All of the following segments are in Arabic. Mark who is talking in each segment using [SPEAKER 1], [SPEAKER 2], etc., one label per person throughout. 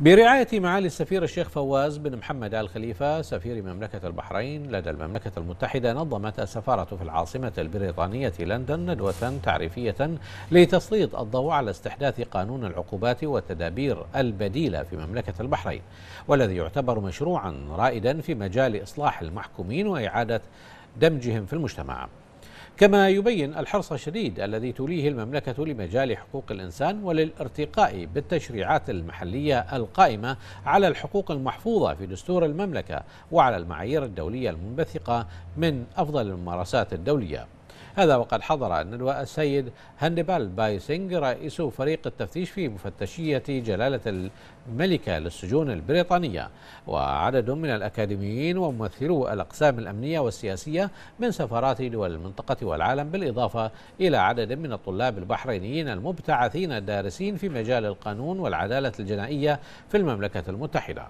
[SPEAKER 1] برعاية معالي السفير الشيخ فواز بن محمد آل خليفة سفير مملكة البحرين لدى المملكة المتحدة نظمت السفارة في العاصمة البريطانية لندن ندوة تعريفية لتسليط الضوء على استحداث قانون العقوبات والتدابير البديلة في مملكة البحرين والذي يعتبر مشروعا رائدا في مجال إصلاح المحكومين وإعادة دمجهم في المجتمع كما يبين الحرص الشديد الذي توليه المملكة لمجال حقوق الإنسان وللارتقاء بالتشريعات المحلية القائمة على الحقوق المحفوظة في دستور المملكة وعلى المعايير الدولية المنبثقة من أفضل الممارسات الدولية هذا وقد حضر الندوة السيد هاندبال بايسينغ رئيس فريق التفتيش في مفتشية جلالة الملكة للسجون البريطانية وعدد من الأكاديميين وممثلو الأقسام الأمنية والسياسية من سفارات دول المنطقة والعالم بالإضافة إلى عدد من الطلاب البحرينيين المبتعثين الدارسين في مجال القانون والعدالة الجنائية في المملكة المتحدة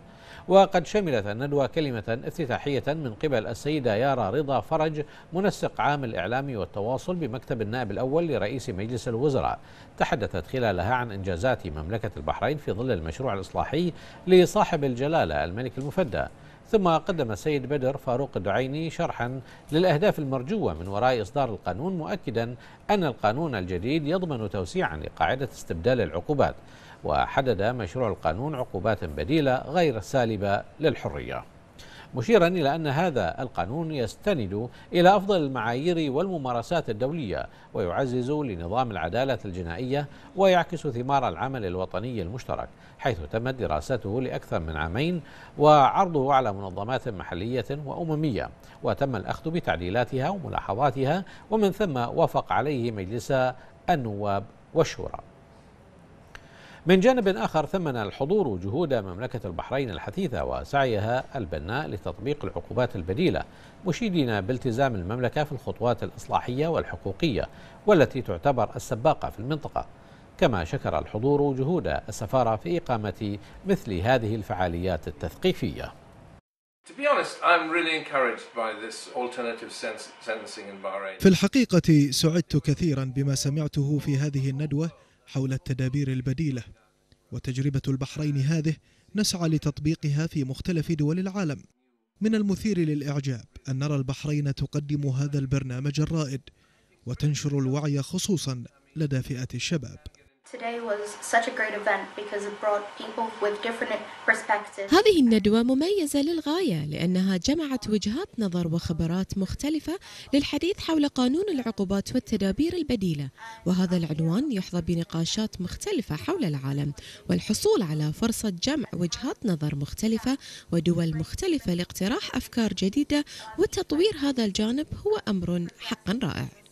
[SPEAKER 1] وقد شملت الندوة كلمة افتتاحية من قبل السيدة يارا رضا فرج منسق عام الإعلام والتواصل بمكتب النائب الأول لرئيس مجلس الوزراء تحدثت خلالها عن إنجازات مملكة البحرين في ظل المشروع الإصلاحي لصاحب الجلالة الملك المفدى ثم قدم السيد بدر فاروق الدعيني شرحا للأهداف المرجوة من وراء إصدار القانون مؤكدا أن القانون الجديد يضمن توسيعا لقاعدة استبدال العقوبات وحدد مشروع القانون عقوبات بديلة غير سالبة للحرية مشيرا إلى أن هذا القانون يستند إلى أفضل المعايير والممارسات الدولية ويعزز لنظام العدالة الجنائية ويعكس ثمار العمل الوطني المشترك حيث تمت دراسته لأكثر من عامين وعرضه على منظمات محلية وأممية وتم الأخذ بتعديلاتها وملاحظاتها ومن ثم وافق عليه مجلس النواب والشورى من جانب آخر ثمن الحضور جهود مملكة البحرين الحثيثة وسعيها البناء لتطبيق العقوبات البديلة مشيدين بالتزام المملكة في الخطوات الإصلاحية والحقوقية والتي تعتبر السباقة في المنطقة كما شكر الحضور جهود السفارة في إقامة مثل هذه الفعاليات التثقيفية في
[SPEAKER 2] الحقيقة سعدت كثيرا بما سمعته في هذه الندوة حول التدابير البديلة وتجربة البحرين هذه نسعى لتطبيقها في مختلف دول العالم من المثير للإعجاب أن نرى البحرين تقدم هذا البرنامج الرائد وتنشر الوعي خصوصا
[SPEAKER 3] لدى فئة الشباب Today was such a great event because it brought people with different perspectives. هذه الندوة مميزة للغاية لأنها جمعت وجهات نظر وخبرات مختلفة للحديث حول قانون العقوبات والتدابير البديلة وهذا العنوان يحظى بنقاشات مختلفة حول العالم والحصول على فرصة جمع وجهات نظر مختلفة ودول مختلفة لاقتراح أفكار جديدة وتطوير هذا الجانب هو أمر حقا رائع